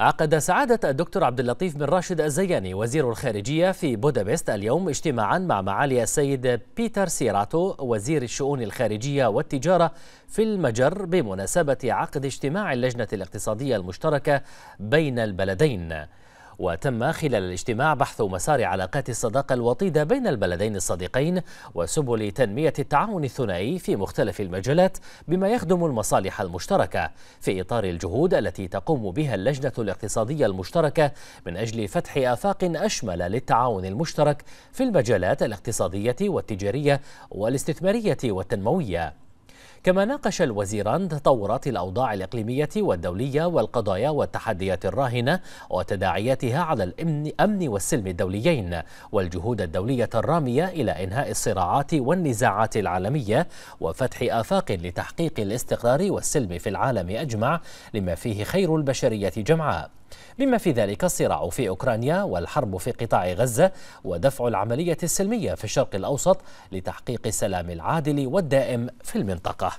عقد سعادة الدكتور عبد اللطيف بن راشد الزياني وزير الخارجية في بودابست اليوم اجتماعا مع معالي السيد بيتر سيراتو وزير الشؤون الخارجية والتجارة في المجر بمناسبة عقد اجتماع اللجنة الاقتصادية المشتركة بين البلدين. وتم خلال الاجتماع بحث مسار علاقات الصداقة الوطيدة بين البلدين الصديقين وسبل تنمية التعاون الثنائي في مختلف المجالات بما يخدم المصالح المشتركة في إطار الجهود التي تقوم بها اللجنة الاقتصادية المشتركة من أجل فتح آفاق أشمل للتعاون المشترك في المجالات الاقتصادية والتجارية والاستثمارية والتنموية كما ناقش الوزيران تطورات الأوضاع الإقليمية والدولية والقضايا والتحديات الراهنة وتداعياتها على الأمن والسلم الدوليين والجهود الدولية الرامية إلى إنهاء الصراعات والنزاعات العالمية وفتح آفاق لتحقيق الاستقرار والسلم في العالم أجمع لما فيه خير البشرية جمعاء بما في ذلك الصراع في أوكرانيا والحرب في قطاع غزة ودفع العملية السلمية في الشرق الأوسط لتحقيق السلام العادل والدائم في المنطقة